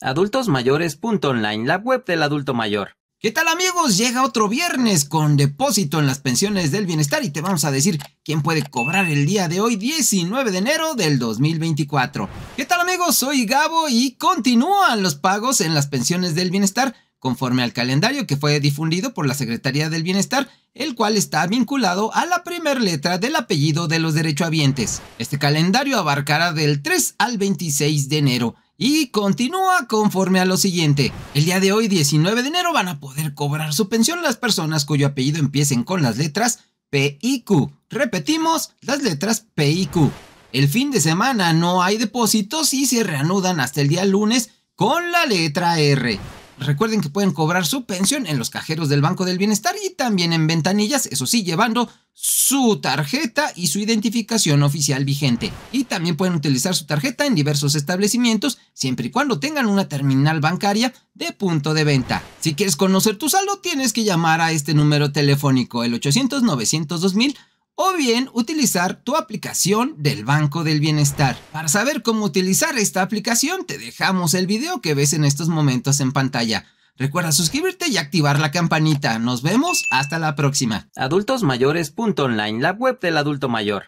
Adultosmayores.online, la web del adulto mayor. ¿Qué tal amigos? Llega otro viernes con depósito en las pensiones del bienestar y te vamos a decir quién puede cobrar el día de hoy 19 de enero del 2024. ¿Qué tal amigos? Soy Gabo y continúan los pagos en las pensiones del bienestar conforme al calendario que fue difundido por la Secretaría del Bienestar, el cual está vinculado a la primera letra del apellido de los derechohabientes. Este calendario abarcará del 3 al 26 de enero. Y continúa conforme a lo siguiente. El día de hoy, 19 de enero, van a poder cobrar su pensión las personas cuyo apellido empiecen con las letras P y Q. Repetimos, las letras P y Q. El fin de semana no hay depósitos y se reanudan hasta el día lunes con la letra R. Recuerden que pueden cobrar su pensión en los cajeros del Banco del Bienestar y también en ventanillas, eso sí, llevando su tarjeta y su identificación oficial vigente. Y también pueden utilizar su tarjeta en diversos establecimientos, siempre y cuando tengan una terminal bancaria de punto de venta. Si quieres conocer tu saldo, tienes que llamar a este número telefónico, el 800 900 2000 o bien utilizar tu aplicación del Banco del Bienestar. Para saber cómo utilizar esta aplicación, te dejamos el video que ves en estos momentos en pantalla. Recuerda suscribirte y activar la campanita. Nos vemos hasta la próxima. Adultosmayores.online, la web del adulto mayor.